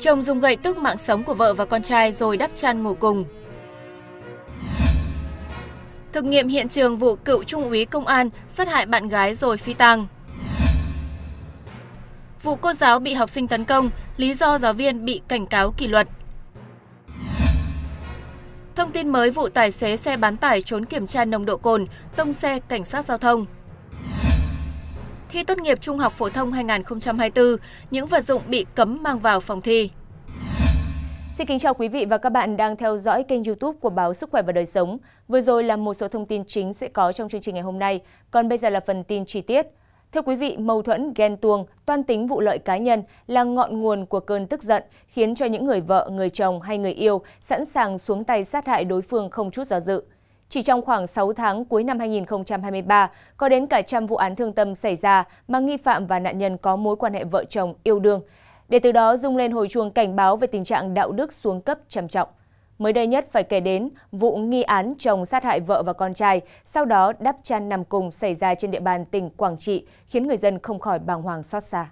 Chồng dùng gậy tức mạng sống của vợ và con trai rồi đắp chăn ngủ cùng. Thực nghiệm hiện trường vụ cựu trung úy công an sát hại bạn gái rồi phi tang. Vụ cô giáo bị học sinh tấn công, lý do giáo viên bị cảnh cáo kỷ luật. Thông tin mới vụ tài xế xe bán tải trốn kiểm tra nồng độ cồn, tông xe cảnh sát giao thông thi tốt nghiệp trung học phổ thông 2024, những vật dụng bị cấm mang vào phòng thi. Xin kính chào quý vị và các bạn đang theo dõi kênh youtube của báo Sức khỏe và đời sống. Vừa rồi là một số thông tin chính sẽ có trong chương trình ngày hôm nay, còn bây giờ là phần tin chi tiết. Thưa quý vị, mâu thuẫn, ghen tuông, toan tính vụ lợi cá nhân là ngọn nguồn của cơn tức giận, khiến cho những người vợ, người chồng hay người yêu sẵn sàng xuống tay sát hại đối phương không chút do dự. Chỉ trong khoảng 6 tháng cuối năm 2023, có đến cả trăm vụ án thương tâm xảy ra mà nghi phạm và nạn nhân có mối quan hệ vợ chồng yêu đương, để từ đó rung lên hồi chuông cảnh báo về tình trạng đạo đức xuống cấp trầm trọng. Mới đây nhất phải kể đến vụ nghi án chồng sát hại vợ và con trai, sau đó đắp chăn nằm cùng xảy ra trên địa bàn tỉnh Quảng Trị, khiến người dân không khỏi bàng hoàng xót xa.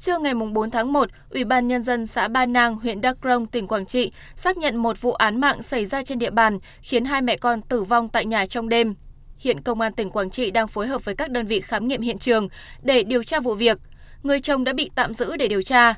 Trưa ngày 4 tháng 1, Ủy ban Nhân dân xã Ba Nang, huyện Đắk Rông, tỉnh Quảng Trị xác nhận một vụ án mạng xảy ra trên địa bàn, khiến hai mẹ con tử vong tại nhà trong đêm. Hiện Công an tỉnh Quảng Trị đang phối hợp với các đơn vị khám nghiệm hiện trường để điều tra vụ việc. Người chồng đã bị tạm giữ để điều tra.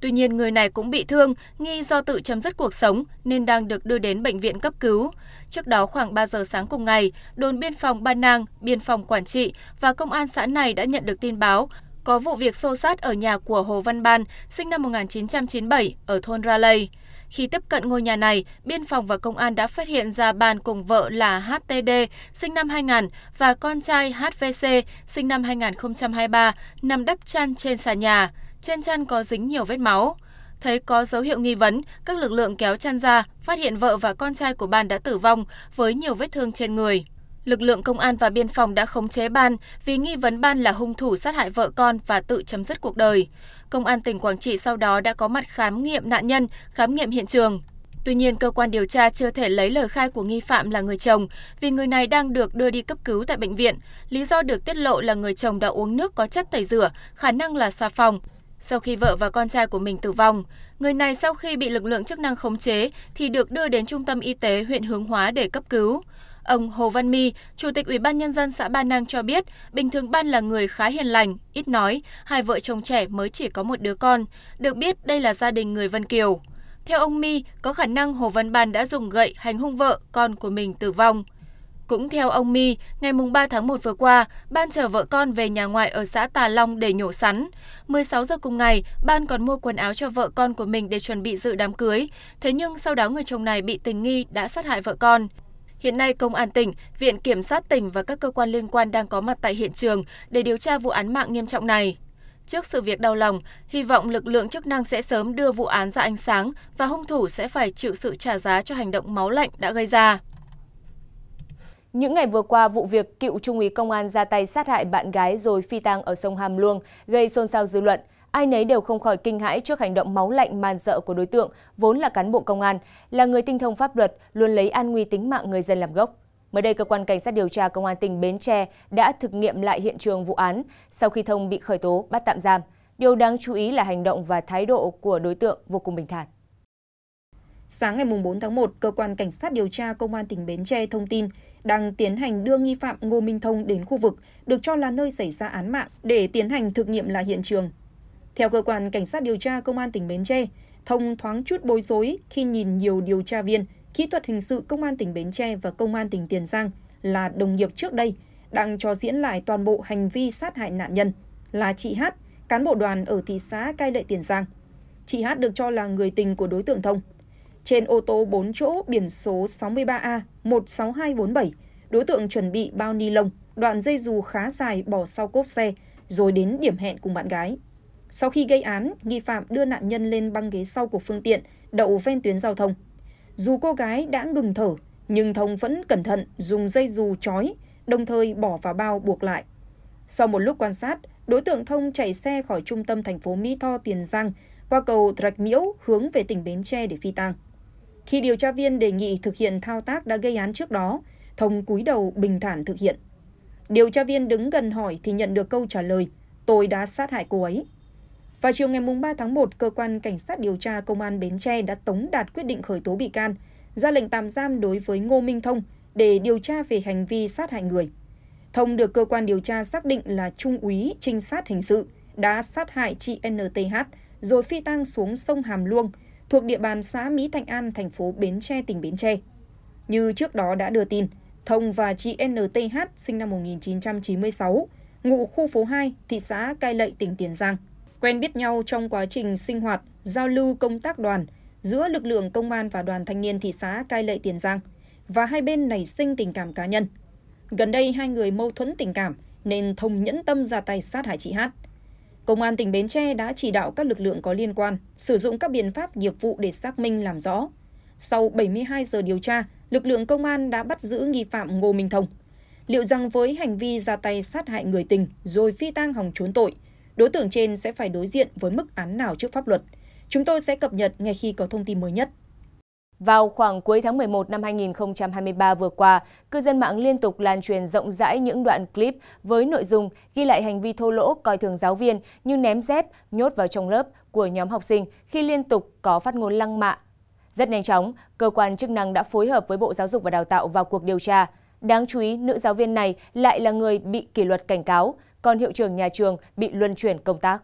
Tuy nhiên, người này cũng bị thương, nghi do tự chấm dứt cuộc sống nên đang được đưa đến bệnh viện cấp cứu. Trước đó khoảng 3 giờ sáng cùng ngày, đồn biên phòng Ba Nang, biên phòng Quản Trị và công an xã này đã nhận được tin báo có vụ việc xô sát ở nhà của Hồ Văn Ban, sinh năm 1997, ở thôn Ra Lây. Khi tiếp cận ngôi nhà này, biên phòng và công an đã phát hiện ra bàn cùng vợ là HTD, sinh năm 2000, và con trai HVC, sinh năm 2023, nằm đắp chăn trên sàn nhà. Trên chăn có dính nhiều vết máu. Thấy có dấu hiệu nghi vấn, các lực lượng kéo chăn ra, phát hiện vợ và con trai của bàn đã tử vong với nhiều vết thương trên người lực lượng công an và biên phòng đã khống chế Ban vì nghi vấn Ban là hung thủ sát hại vợ con và tự chấm dứt cuộc đời. Công an tỉnh Quảng Trị sau đó đã có mặt khám nghiệm nạn nhân, khám nghiệm hiện trường. Tuy nhiên, cơ quan điều tra chưa thể lấy lời khai của nghi phạm là người chồng vì người này đang được đưa đi cấp cứu tại bệnh viện. Lý do được tiết lộ là người chồng đã uống nước có chất tẩy rửa, khả năng là xà phòng. Sau khi vợ và con trai của mình tử vong, người này sau khi bị lực lượng chức năng khống chế thì được đưa đến trung tâm y tế huyện Hướng Hóa để cấp cứu. Ông Hồ Văn Mi, Chủ tịch Ủy ban Nhân dân xã Ba Nang cho biết, bình thường Ban là người khá hiền lành, ít nói, hai vợ chồng trẻ mới chỉ có một đứa con. Được biết, đây là gia đình người Vân Kiều. Theo ông Mi, có khả năng Hồ Văn Ban đã dùng gậy hành hung vợ, con của mình tử vong. Cũng theo ông Mi, ngày 3 tháng 1 vừa qua, Ban chở vợ con về nhà ngoại ở xã Tà Long để nhổ sắn. 16 giờ cùng ngày, Ban còn mua quần áo cho vợ con của mình để chuẩn bị dự đám cưới. Thế nhưng sau đó người chồng này bị tình nghi đã sát hại vợ con. Hiện nay, Công an tỉnh, Viện Kiểm sát tỉnh và các cơ quan liên quan đang có mặt tại hiện trường để điều tra vụ án mạng nghiêm trọng này. Trước sự việc đau lòng, hy vọng lực lượng chức năng sẽ sớm đưa vụ án ra ánh sáng và hung thủ sẽ phải chịu sự trả giá cho hành động máu lạnh đã gây ra. Những ngày vừa qua, vụ việc cựu trung úy công an ra tay sát hại bạn gái rồi phi tang ở sông Hàm Luông gây xôn xao dư luận ai nấy đều không khỏi kinh hãi trước hành động máu lạnh man dợ của đối tượng, vốn là cán bộ công an, là người tinh thông pháp luật, luôn lấy an nguy tính mạng người dân làm gốc. Mới đây, cơ quan cảnh sát điều tra công an tỉnh Bến Tre đã thực nghiệm lại hiện trường vụ án sau khi Thông bị khởi tố bắt tạm giam. Điều đáng chú ý là hành động và thái độ của đối tượng vô cùng bình thản. Sáng ngày 4 tháng 1, cơ quan cảnh sát điều tra công an tỉnh Bến Tre thông tin đang tiến hành đưa nghi phạm Ngô Minh Thông đến khu vực được cho là nơi xảy ra án mạng để tiến hành thực nghiệm lại hiện trường. Theo cơ quan cảnh sát điều tra công an tỉnh Bến Tre, Thông thoáng chút bối rối khi nhìn nhiều điều tra viên, kỹ thuật hình sự công an tỉnh Bến Tre và công an tỉnh Tiền Giang là đồng nghiệp trước đây đang cho diễn lại toàn bộ hành vi sát hại nạn nhân là chị Hát, cán bộ đoàn ở thị xã Cai Lệ Tiền Giang. Chị Hát được cho là người tình của đối tượng Thông. Trên ô tô 4 chỗ biển số 63A 16247, đối tượng chuẩn bị bao ni lông, đoạn dây dù khá dài bỏ sau cốp xe rồi đến điểm hẹn cùng bạn gái. Sau khi gây án, nghi phạm đưa nạn nhân lên băng ghế sau của phương tiện, đậu ven tuyến giao thông. Dù cô gái đã ngừng thở, nhưng Thông vẫn cẩn thận dùng dây dù trói, đồng thời bỏ vào bao buộc lại. Sau một lúc quan sát, đối tượng Thông chạy xe khỏi trung tâm thành phố Mỹ Tho, Tiền Giang, qua cầu Rạch Miễu hướng về tỉnh Bến Tre để phi tang. Khi điều tra viên đề nghị thực hiện thao tác đã gây án trước đó, Thông cúi đầu bình thản thực hiện. Điều tra viên đứng gần hỏi thì nhận được câu trả lời, tôi đã sát hại cô ấy. Vào chiều ngày 3 tháng 1, cơ quan cảnh sát điều tra công an Bến Tre đã tống đạt quyết định khởi tố bị can, ra lệnh tạm giam đối với Ngô Minh Thông để điều tra về hành vi sát hại người. Thông được cơ quan điều tra xác định là trung úy trinh sát hình sự đã sát hại chị NTH rồi phi tang xuống sông Hàm Luông thuộc địa bàn xã Mỹ Thạnh An, thành phố Bến Tre, tỉnh Bến Tre. Như trước đó đã đưa tin, Thông và chị NTH sinh năm 1996, ngụ khu phố 2, thị xã Cai Lậy, tỉnh Tiền Giang quen biết nhau trong quá trình sinh hoạt, giao lưu công tác đoàn giữa lực lượng công an và đoàn thanh niên thị xã Cai Lệ Tiền Giang và hai bên nảy sinh tình cảm cá nhân. Gần đây hai người mâu thuẫn tình cảm nên thông nhẫn tâm ra tay sát hại chị Hát. Công an tỉnh Bến Tre đã chỉ đạo các lực lượng có liên quan sử dụng các biện pháp nghiệp vụ để xác minh làm rõ. Sau 72 giờ điều tra, lực lượng công an đã bắt giữ nghi phạm Ngô Minh Thông. Liệu rằng với hành vi ra tay sát hại người tình rồi phi tang hòng trốn tội, đối tượng trên sẽ phải đối diện với mức án nào trước pháp luật. Chúng tôi sẽ cập nhật ngay khi có thông tin mới nhất. Vào khoảng cuối tháng 11 năm 2023 vừa qua, cư dân mạng liên tục lan truyền rộng rãi những đoạn clip với nội dung ghi lại hành vi thô lỗ coi thường giáo viên như ném dép, nhốt vào trong lớp của nhóm học sinh khi liên tục có phát ngôn lăng mạ. Rất nhanh chóng, cơ quan chức năng đã phối hợp với Bộ Giáo dục và Đào tạo vào cuộc điều tra. Đáng chú ý, nữ giáo viên này lại là người bị kỷ luật cảnh cáo còn hiệu trưởng nhà trường bị luân chuyển công tác.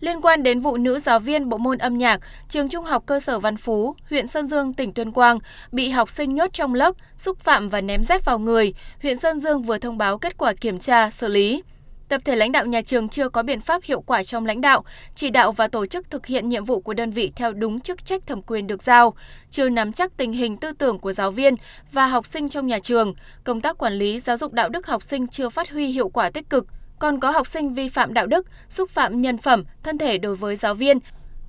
Liên quan đến vụ nữ giáo viên bộ môn âm nhạc, trường trung học cơ sở Văn Phú, huyện Sơn Dương, tỉnh Tuyên Quang bị học sinh nhốt trong lớp, xúc phạm và ném dép vào người, huyện Sơn Dương vừa thông báo kết quả kiểm tra, xử lý. Tập thể lãnh đạo nhà trường chưa có biện pháp hiệu quả trong lãnh đạo, chỉ đạo và tổ chức thực hiện nhiệm vụ của đơn vị theo đúng chức trách thẩm quyền được giao, chưa nắm chắc tình hình tư tưởng của giáo viên và học sinh trong nhà trường, công tác quản lý giáo dục đạo đức học sinh chưa phát huy hiệu quả tích cực, còn có học sinh vi phạm đạo đức, xúc phạm nhân phẩm, thân thể đối với giáo viên,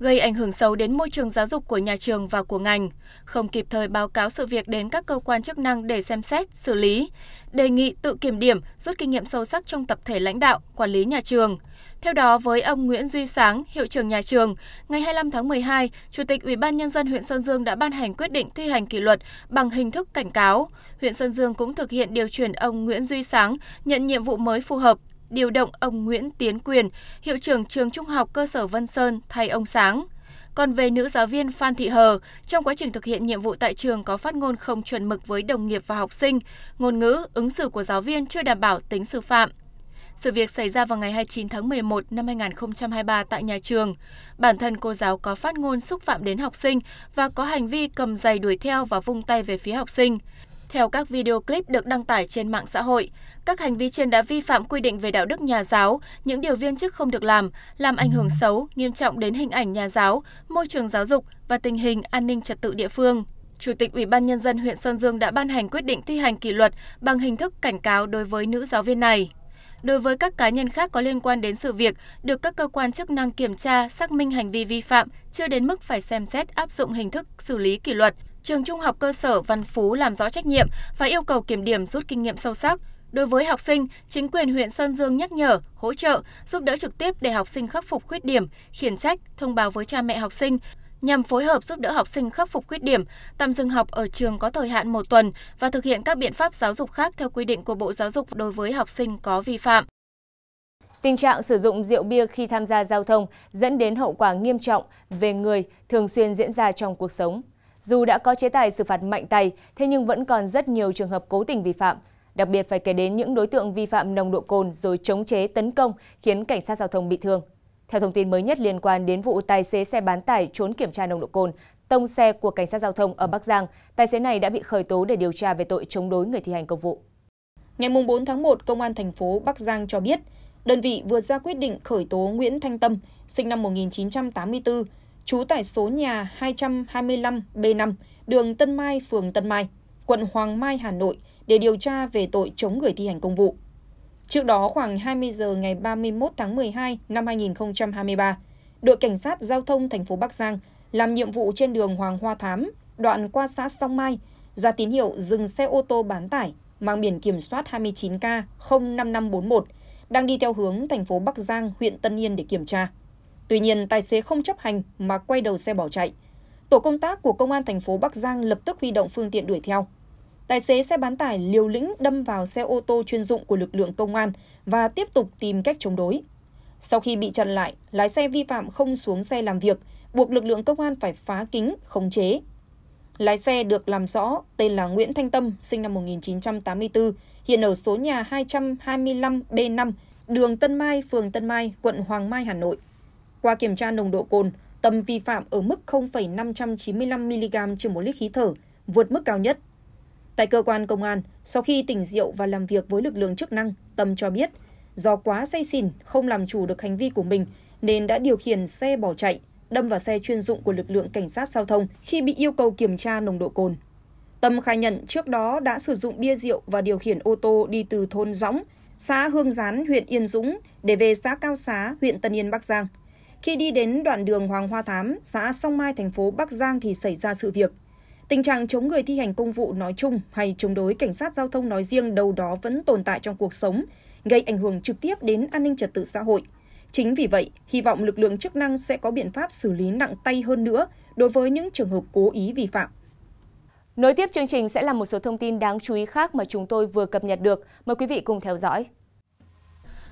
gây ảnh hưởng xấu đến môi trường giáo dục của nhà trường và của ngành, không kịp thời báo cáo sự việc đến các cơ quan chức năng để xem xét, xử lý, đề nghị tự kiểm điểm, rút kinh nghiệm sâu sắc trong tập thể lãnh đạo, quản lý nhà trường. Theo đó, với ông Nguyễn Duy Sáng, hiệu trưởng nhà trường, ngày 25 tháng 12, Chủ tịch Ủy ban nhân dân huyện Sơn Dương đã ban hành quyết định thi hành kỷ luật bằng hình thức cảnh cáo. Huyện Sơn Dương cũng thực hiện điều chuyển ông Nguyễn Duy Sáng nhận nhiệm vụ mới phù hợp điều động ông Nguyễn Tiến Quyền, hiệu trưởng trường trung học cơ sở Vân Sơn thay ông Sáng. Còn về nữ giáo viên Phan Thị Hờ, trong quá trình thực hiện nhiệm vụ tại trường có phát ngôn không chuẩn mực với đồng nghiệp và học sinh, ngôn ngữ, ứng xử của giáo viên chưa đảm bảo tính sư phạm. Sự việc xảy ra vào ngày 29 tháng 11 năm 2023 tại nhà trường. Bản thân cô giáo có phát ngôn xúc phạm đến học sinh và có hành vi cầm giày đuổi theo và vung tay về phía học sinh. Theo các video clip được đăng tải trên mạng xã hội, các hành vi trên đã vi phạm quy định về đạo đức nhà giáo, những điều viên chức không được làm, làm ảnh hưởng xấu, nghiêm trọng đến hình ảnh nhà giáo, môi trường giáo dục và tình hình an ninh trật tự địa phương. Chủ tịch Ủy ban Nhân dân huyện Sơn Dương đã ban hành quyết định thi hành kỷ luật bằng hình thức cảnh cáo đối với nữ giáo viên này. Đối với các cá nhân khác có liên quan đến sự việc, được các cơ quan chức năng kiểm tra, xác minh hành vi vi phạm, chưa đến mức phải xem xét áp dụng hình thức xử lý kỷ luật trường Trung học cơ sở Văn Phú làm rõ trách nhiệm và yêu cầu kiểm điểm rút kinh nghiệm sâu sắc. Đối với học sinh, chính quyền huyện Sơn Dương nhắc nhở, hỗ trợ, giúp đỡ trực tiếp để học sinh khắc phục khuyết điểm, khiển trách, thông báo với cha mẹ học sinh, nhằm phối hợp giúp đỡ học sinh khắc phục khuyết điểm, tạm dừng học ở trường có thời hạn một tuần và thực hiện các biện pháp giáo dục khác theo quy định của Bộ Giáo dục đối với học sinh có vi phạm. Tình trạng sử dụng rượu bia khi tham gia giao thông dẫn đến hậu quả nghiêm trọng về người thường xuyên diễn ra trong cuộc sống. Dù đã có chế tài xử phạt mạnh tay, thế nhưng vẫn còn rất nhiều trường hợp cố tình vi phạm. Đặc biệt phải kể đến những đối tượng vi phạm nồng độ cồn rồi chống chế tấn công khiến cảnh sát giao thông bị thương. Theo thông tin mới nhất liên quan đến vụ tài xế xe bán tải trốn kiểm tra nồng độ cồn, tông xe của cảnh sát giao thông ở Bắc Giang, tài xế này đã bị khởi tố để điều tra về tội chống đối người thi hành công vụ. Ngày 4 tháng 1, Công an thành phố Bắc Giang cho biết, đơn vị vừa ra quyết định khởi tố Nguyễn Thanh Tâm, sinh năm 1984, trú tại số nhà 225B5, đường Tân Mai, phường Tân Mai, quận Hoàng Mai, Hà Nội để điều tra về tội chống người thi hành công vụ. Trước đó khoảng 20 giờ ngày 31 tháng 12 năm 2023, đội cảnh sát giao thông thành phố Bắc Giang làm nhiệm vụ trên đường Hoàng Hoa Thám, đoạn qua xã Song Mai, ra tín hiệu dừng xe ô tô bán tải mang biển kiểm soát 29K 05541 đang đi theo hướng thành phố Bắc Giang, huyện Tân Yên để kiểm tra. Tuy nhiên, tài xế không chấp hành mà quay đầu xe bỏ chạy. Tổ công tác của công an thành phố Bắc Giang lập tức huy động phương tiện đuổi theo. Tài xế xe bán tải liều lĩnh đâm vào xe ô tô chuyên dụng của lực lượng công an và tiếp tục tìm cách chống đối. Sau khi bị chặn lại, lái xe vi phạm không xuống xe làm việc, buộc lực lượng công an phải phá kính, khống chế. Lái xe được làm rõ tên là Nguyễn Thanh Tâm, sinh năm 1984, hiện ở số nhà 225B5, đường Tân Mai, phường Tân Mai, quận Hoàng Mai, Hà Nội. Qua kiểm tra nồng độ cồn, Tâm vi phạm ở mức 0,595 mg trên một lít khí thở, vượt mức cao nhất. Tại cơ quan công an, sau khi tỉnh rượu và làm việc với lực lượng chức năng, Tâm cho biết do quá say xỉn, không làm chủ được hành vi của mình nên đã điều khiển xe bỏ chạy, đâm vào xe chuyên dụng của lực lượng cảnh sát giao thông khi bị yêu cầu kiểm tra nồng độ cồn. Tâm khai nhận trước đó đã sử dụng bia rượu và điều khiển ô tô đi từ thôn Dõng, xã Hương Gián, huyện Yên Dũng để về xã Cao Xá, huyện Tân Yên, Bắc Giang. Khi đi đến đoạn đường Hoàng Hoa Thám, xã Song Mai, thành phố Bắc Giang thì xảy ra sự việc. Tình trạng chống người thi hành công vụ nói chung hay chống đối cảnh sát giao thông nói riêng đâu đó vẫn tồn tại trong cuộc sống, gây ảnh hưởng trực tiếp đến an ninh trật tự xã hội. Chính vì vậy, hy vọng lực lượng chức năng sẽ có biện pháp xử lý nặng tay hơn nữa đối với những trường hợp cố ý vi phạm. Nối tiếp chương trình sẽ là một số thông tin đáng chú ý khác mà chúng tôi vừa cập nhật được. Mời quý vị cùng theo dõi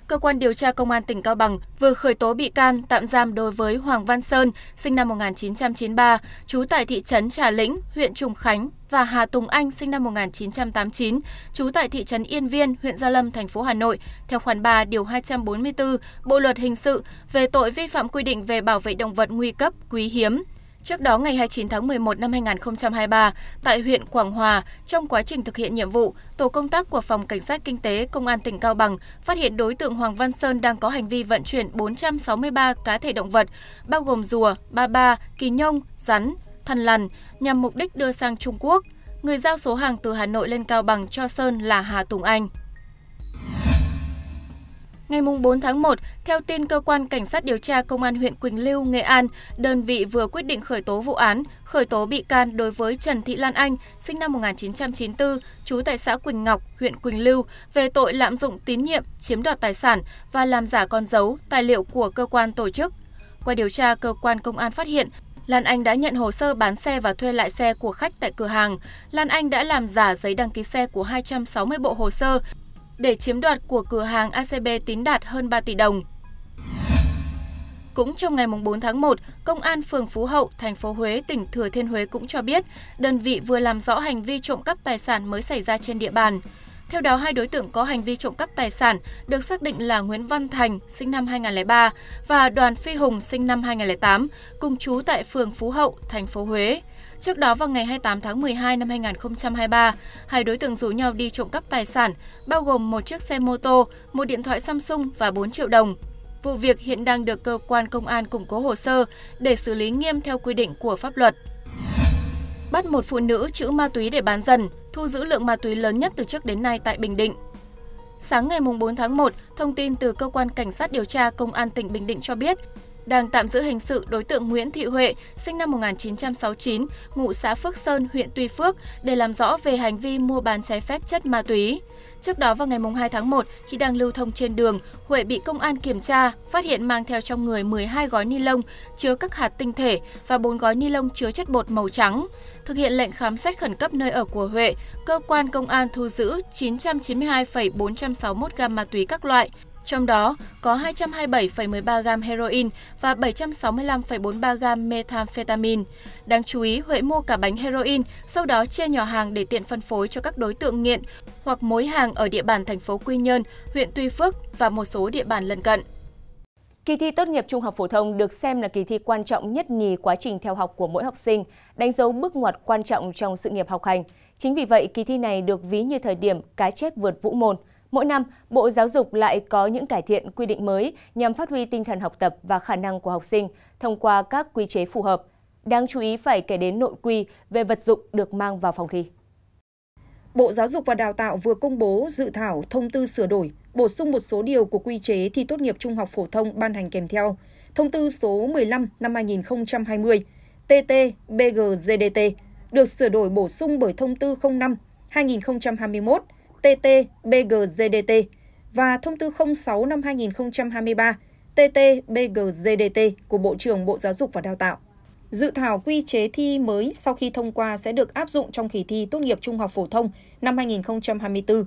cơ quan điều tra Công an tỉnh Cao Bằng vừa khởi tố bị can tạm giam đối với Hoàng Văn Sơn, sinh năm 1993, trú tại thị trấn Trà Lĩnh, huyện Trùng Khánh và Hà Tùng Anh, sinh năm 1989, trú tại thị trấn Yên Viên, huyện Gia Lâm, thành phố Hà Nội, theo khoản 3 điều 244 Bộ luật hình sự về tội vi phạm quy định về bảo vệ động vật nguy cấp, quý hiếm. Trước đó, ngày 29 tháng 11 năm 2023, tại huyện Quảng Hòa, trong quá trình thực hiện nhiệm vụ, tổ công tác của Phòng Cảnh sát Kinh tế Công an tỉnh Cao Bằng phát hiện đối tượng Hoàng Văn Sơn đang có hành vi vận chuyển 463 cá thể động vật, bao gồm rùa, ba ba, kỳ nhông, rắn, thằn lằn, nhằm mục đích đưa sang Trung Quốc. Người giao số hàng từ Hà Nội lên Cao Bằng cho Sơn là Hà Tùng Anh. Ngày 4 tháng 1, theo tin cơ quan cảnh sát điều tra công an huyện Quỳnh Lưu, Nghệ An, đơn vị vừa quyết định khởi tố vụ án, khởi tố bị can đối với Trần Thị Lan Anh, sinh năm 1994, trú tại xã Quỳnh Ngọc, huyện Quỳnh Lưu về tội lạm dụng tín nhiệm, chiếm đoạt tài sản và làm giả con dấu, tài liệu của cơ quan tổ chức. Qua điều tra, cơ quan công an phát hiện Lan Anh đã nhận hồ sơ bán xe và thuê lại xe của khách tại cửa hàng. Lan Anh đã làm giả giấy đăng ký xe của 260 bộ hồ sơ, để chiếm đoạt của cửa hàng ACB tín đạt hơn 3 tỷ đồng. Cũng trong ngày 4 tháng 1, Công an phường Phú Hậu, thành phố Huế, tỉnh Thừa Thiên Huế cũng cho biết đơn vị vừa làm rõ hành vi trộm cắp tài sản mới xảy ra trên địa bàn. Theo đó, hai đối tượng có hành vi trộm cắp tài sản được xác định là Nguyễn Văn Thành, sinh năm 2003 và Đoàn Phi Hùng, sinh năm 2008, cùng chú tại phường Phú Hậu, thành phố Huế. Trước đó vào ngày 28 tháng 12 năm 2023, hai đối tượng rủ nhau đi trộm cắp tài sản, bao gồm một chiếc xe mô tô, một điện thoại Samsung và 4 triệu đồng. Vụ việc hiện đang được cơ quan công an củng cố hồ sơ để xử lý nghiêm theo quy định của pháp luật. Bắt một phụ nữ chữ ma túy để bán dần, thu giữ lượng ma túy lớn nhất từ trước đến nay tại Bình Định. Sáng ngày 4 tháng 1, thông tin từ Cơ quan Cảnh sát điều tra Công an tỉnh Bình Định cho biết, đang tạm giữ hình sự đối tượng Nguyễn Thị Huệ, sinh năm 1969, ngụ xã Phước Sơn, huyện Tuy Phước để làm rõ về hành vi mua bán trái phép chất ma túy. Trước đó vào ngày 2 tháng 1, khi đang lưu thông trên đường, Huệ bị công an kiểm tra, phát hiện mang theo trong người 12 gói ni lông chứa các hạt tinh thể và 4 gói ni lông chứa chất bột màu trắng. Thực hiện lệnh khám xét khẩn cấp nơi ở của Huệ, cơ quan công an thu giữ 992,461 gam ma túy các loại, trong đó có 227,13 gam heroin và 765,43 gam methamphetamine. Đáng chú ý, Huệ mua cả bánh heroin, sau đó chia nhỏ hàng để tiện phân phối cho các đối tượng nghiện hoặc mối hàng ở địa bàn thành phố Quy Nhơn, huyện Tuy Phước và một số địa bàn lân cận. Kỳ thi tốt nghiệp trung học phổ thông được xem là kỳ thi quan trọng nhất nhì quá trình theo học của mỗi học sinh, đánh dấu bước ngoặt quan trọng trong sự nghiệp học hành. Chính vì vậy, kỳ thi này được ví như thời điểm cá chép vượt vũ môn. Mỗi năm, Bộ Giáo dục lại có những cải thiện quy định mới nhằm phát huy tinh thần học tập và khả năng của học sinh thông qua các quy chế phù hợp. Đáng chú ý phải kể đến nội quy về vật dụng được mang vào phòng thi. Bộ Giáo dục và Đào tạo vừa công bố dự thảo thông tư sửa đổi, bổ sung một số điều của quy chế thi tốt nghiệp trung học phổ thông ban hành kèm theo, thông tư số 15 năm 2020 TT BGZDT được sửa đổi bổ sung bởi thông tư 05 2021 TT BGZDT và Thông tư 06 năm 2023 TT BGZDT của Bộ trưởng Bộ Giáo dục và Đào tạo. Dự thảo quy chế thi mới sau khi thông qua sẽ được áp dụng trong kỳ thi tốt nghiệp trung học phổ thông năm 2024.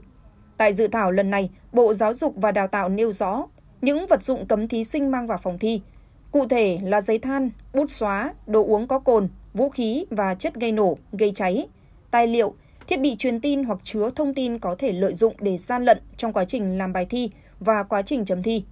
Tại dự thảo lần này, Bộ Giáo dục và Đào tạo nêu rõ những vật dụng cấm thí sinh mang vào phòng thi, cụ thể là giấy than, bút xóa, đồ uống có cồn, vũ khí và chất gây nổ, gây cháy, tài liệu, Thiết bị truyền tin hoặc chứa thông tin có thể lợi dụng để gian lận trong quá trình làm bài thi và quá trình chấm thi.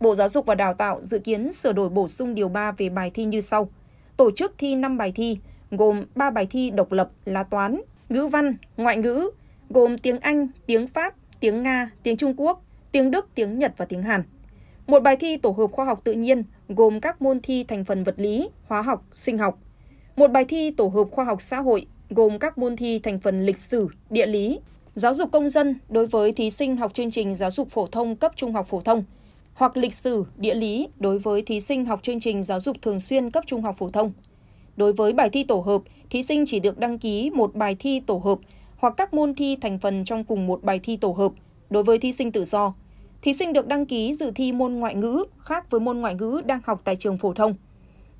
Bộ Giáo dục và Đào tạo dự kiến sửa đổi bổ sung điều 3 về bài thi như sau. Tổ chức thi 5 bài thi, gồm 3 bài thi độc lập là toán, ngữ văn, ngoại ngữ, gồm tiếng Anh, tiếng Pháp, tiếng Nga, tiếng Trung Quốc, tiếng Đức, tiếng Nhật và tiếng Hàn. Một bài thi tổ hợp khoa học tự nhiên gồm các môn thi thành phần vật lý, hóa học, sinh học. Một bài thi tổ hợp khoa học xã hội gồm các môn thi thành phần lịch sử, địa lý, giáo dục công dân đối với thí sinh học chương trình giáo dục phổ thông cấp trung học phổ thông hoặc lịch sử, địa lý đối với thí sinh học chương trình giáo dục thường xuyên cấp trung học phổ thông. Đối với bài thi tổ hợp, thí sinh chỉ được đăng ký một bài thi tổ hợp hoặc các môn thi thành phần trong cùng một bài thi tổ hợp. Đối với thí sinh tự do, thí sinh được đăng ký dự thi môn ngoại ngữ khác với môn ngoại ngữ đang học tại trường phổ thông.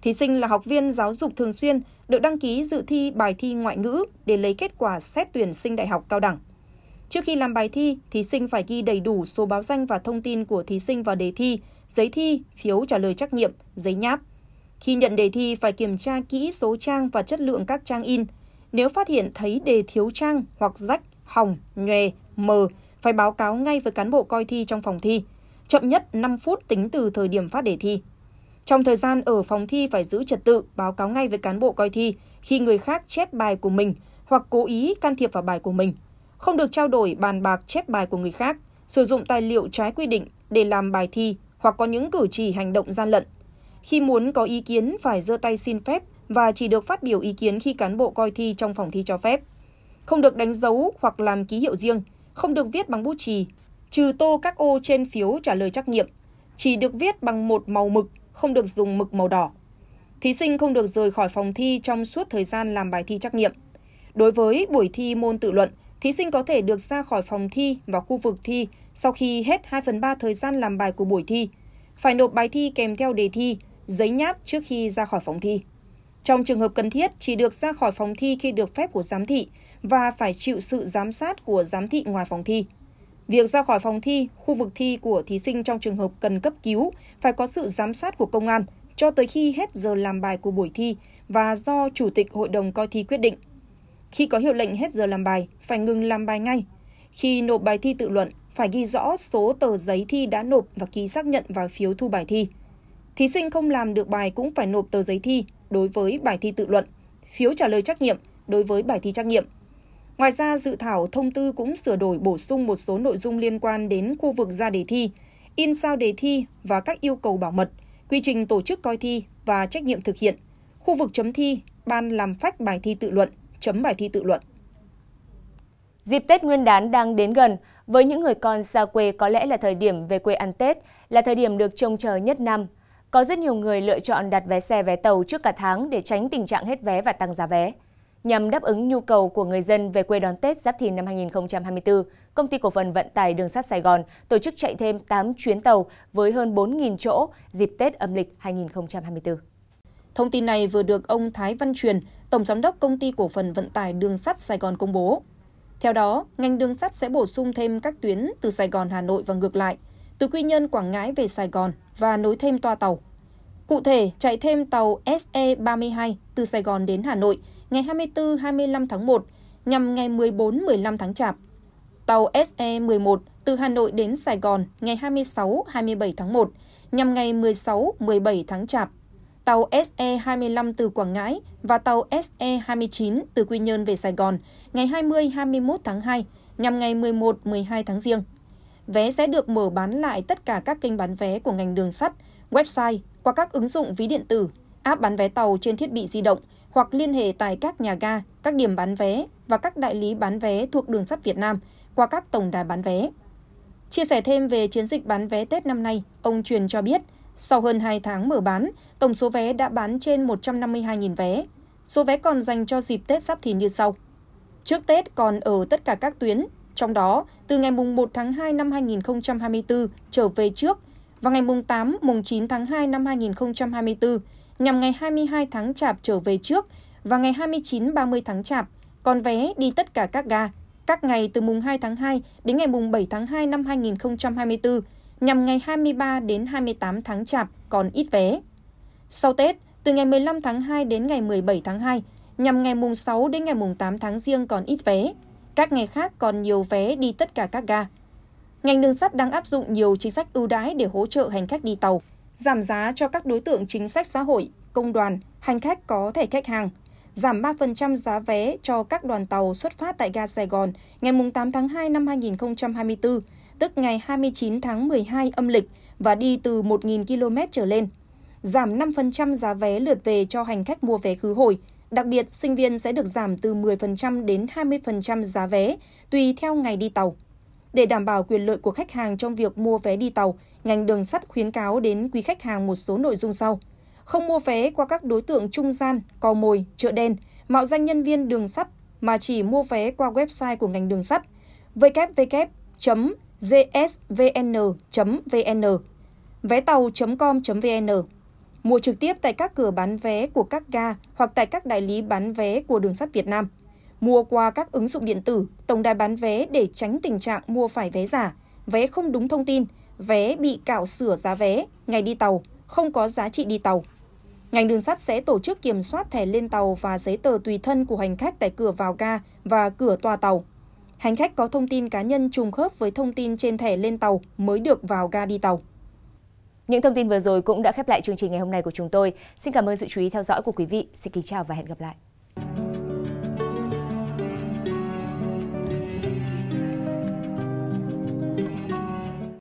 Thí sinh là học viên giáo dục thường xuyên được đăng ký dự thi bài thi ngoại ngữ để lấy kết quả xét tuyển sinh đại học cao đẳng. Trước khi làm bài thi, thí sinh phải ghi đầy đủ số báo danh và thông tin của thí sinh vào đề thi, giấy thi, phiếu trả lời trắc nghiệm, giấy nháp. Khi nhận đề thi phải kiểm tra kỹ số trang và chất lượng các trang in. Nếu phát hiện thấy đề thiếu trang hoặc rách, hỏng, nhòe, mờ, phải báo cáo ngay với cán bộ coi thi trong phòng thi. Chậm nhất 5 phút tính từ thời điểm phát đề thi. Trong thời gian ở phòng thi phải giữ trật tự, báo cáo ngay với cán bộ coi thi khi người khác chép bài của mình hoặc cố ý can thiệp vào bài của mình. Không được trao đổi bàn bạc chép bài của người khác, sử dụng tài liệu trái quy định để làm bài thi hoặc có những cử chỉ hành động gian lận. Khi muốn có ý kiến phải giơ tay xin phép và chỉ được phát biểu ý kiến khi cán bộ coi thi trong phòng thi cho phép. Không được đánh dấu hoặc làm ký hiệu riêng, không được viết bằng bút chì, trừ tô các ô trên phiếu trả lời trắc nghiệm, chỉ được viết bằng một màu mực không được dùng mực màu đỏ. Thí sinh không được rời khỏi phòng thi trong suốt thời gian làm bài thi trắc nghiệm. Đối với buổi thi môn tự luận, thí sinh có thể được ra khỏi phòng thi và khu vực thi sau khi hết 2 phần 3 thời gian làm bài của buổi thi. Phải nộp bài thi kèm theo đề thi, giấy nháp trước khi ra khỏi phòng thi. Trong trường hợp cần thiết, chỉ được ra khỏi phòng thi khi được phép của giám thị và phải chịu sự giám sát của giám thị ngoài phòng thi. Việc ra khỏi phòng thi, khu vực thi của thí sinh trong trường hợp cần cấp cứu phải có sự giám sát của công an cho tới khi hết giờ làm bài của buổi thi và do chủ tịch hội đồng coi thi quyết định. Khi có hiệu lệnh hết giờ làm bài, phải ngừng làm bài ngay. Khi nộp bài thi tự luận, phải ghi rõ số tờ giấy thi đã nộp và ký xác nhận vào phiếu thu bài thi. Thí sinh không làm được bài cũng phải nộp tờ giấy thi đối với bài thi tự luận, phiếu trả lời trắc nghiệm đối với bài thi trắc nghiệm Ngoài ra, dự thảo thông tư cũng sửa đổi bổ sung một số nội dung liên quan đến khu vực ra đề thi, in sao đề thi và các yêu cầu bảo mật, quy trình tổ chức coi thi và trách nhiệm thực hiện, khu vực chấm thi, ban làm phách bài thi tự luận, chấm bài thi tự luận. Dịp Tết Nguyên đán đang đến gần, với những người con xa quê có lẽ là thời điểm về quê ăn Tết, là thời điểm được trông chờ nhất năm. Có rất nhiều người lựa chọn đặt vé xe vé tàu trước cả tháng để tránh tình trạng hết vé và tăng giá vé. Nhằm đáp ứng nhu cầu của người dân về quê đón Tết Giáp Thìn năm 2024, Công ty Cổ phần Vận tải Đường sắt Sài Gòn tổ chức chạy thêm 8 chuyến tàu với hơn 4.000 chỗ dịp Tết âm lịch 2024. Thông tin này vừa được ông Thái Văn Truyền, Tổng Giám đốc Công ty Cổ phần Vận tải Đường sắt Sài Gòn công bố. Theo đó, ngành đường sắt sẽ bổ sung thêm các tuyến từ Sài Gòn Hà Nội và ngược lại, từ Quy Nhơn Quảng Ngãi về Sài Gòn và nối thêm toa tàu. Cụ thể, chạy thêm tàu SE32 từ Sài Gòn đến Hà Nội – ngày 24-25 tháng 1 nhằm ngày 14-15 tháng Chạp. Tàu SE-11 từ Hà Nội đến Sài Gòn ngày 26-27 tháng 1 nhằm ngày 16-17 tháng Chạp. Tàu SE-25 từ Quảng Ngãi và tàu SE-29 từ Quy Nhơn về Sài Gòn ngày 20-21 tháng 2 nhằm ngày 11-12 tháng Giêng. Vé sẽ được mở bán lại tất cả các kênh bán vé của ngành đường sắt, website, qua các ứng dụng ví điện tử, app bán vé tàu trên thiết bị di động – hoặc liên hệ tại các nhà ga, các điểm bán vé và các đại lý bán vé thuộc đường sắt Việt Nam qua các tổng đài bán vé. Chia sẻ thêm về chiến dịch bán vé Tết năm nay, ông Truyền cho biết, sau hơn 2 tháng mở bán, tổng số vé đã bán trên 152.000 vé. Số vé còn dành cho dịp Tết sắp thì như sau. Trước Tết còn ở tất cả các tuyến, trong đó từ ngày mùng 1 tháng 2 năm 2024 trở về trước và ngày mùng 8, mùng 9 tháng 2 năm 2024 nhằm ngày 22 tháng Chạp trở về trước và ngày 29-30 tháng Chạp, còn vé đi tất cả các ga, các ngày từ mùng 2 tháng 2 đến ngày mùng 7 tháng 2 năm 2024, nhằm ngày 23 đến 28 tháng Chạp còn ít vé. Sau Tết, từ ngày 15 tháng 2 đến ngày 17 tháng 2, nhằm ngày mùng 6 đến ngày mùng 8 tháng riêng còn ít vé. Các ngày khác còn nhiều vé đi tất cả các ga. Ngành đường sắt đang áp dụng nhiều chính sách ưu đãi để hỗ trợ hành khách đi tàu giảm giá cho các đối tượng chính sách xã hội, công đoàn, hành khách có thẻ khách hàng, giảm 3% giá vé cho các đoàn tàu xuất phát tại ga Sài Gòn ngày 8 tháng 2 năm 2024, tức ngày 29 tháng 12 âm lịch và đi từ 1.000 km trở lên. Giảm 5% giá vé lượt về cho hành khách mua vé khứ hồi. Đặc biệt, sinh viên sẽ được giảm từ 10% đến 20% giá vé, tùy theo ngày đi tàu. Để đảm bảo quyền lợi của khách hàng trong việc mua vé đi tàu, ngành đường sắt khuyến cáo đến quý khách hàng một số nội dung sau. Không mua vé qua các đối tượng trung gian, cò mồi, chợ đen, mạo danh nhân viên đường sắt mà chỉ mua vé qua website của ngành đường sắt www.gsvn.vn vé tàu.com.vn mua trực tiếp tại các cửa bán vé của các ga hoặc tại các đại lý bán vé của đường sắt Việt Nam mua qua các ứng dụng điện tử, tổng đài bán vé để tránh tình trạng mua phải vé giả, vé không đúng thông tin, vé bị cạo sửa giá vé, ngày đi tàu, không có giá trị đi tàu. Ngành đường sắt sẽ tổ chức kiểm soát thẻ lên tàu và giấy tờ tùy thân của hành khách tại cửa vào ga và cửa toa tàu. Hành khách có thông tin cá nhân trùng khớp với thông tin trên thẻ lên tàu mới được vào ga đi tàu. Những thông tin vừa rồi cũng đã khép lại chương trình ngày hôm nay của chúng tôi. Xin cảm ơn sự chú ý theo dõi của quý vị. Xin kính chào và hẹn gặp lại.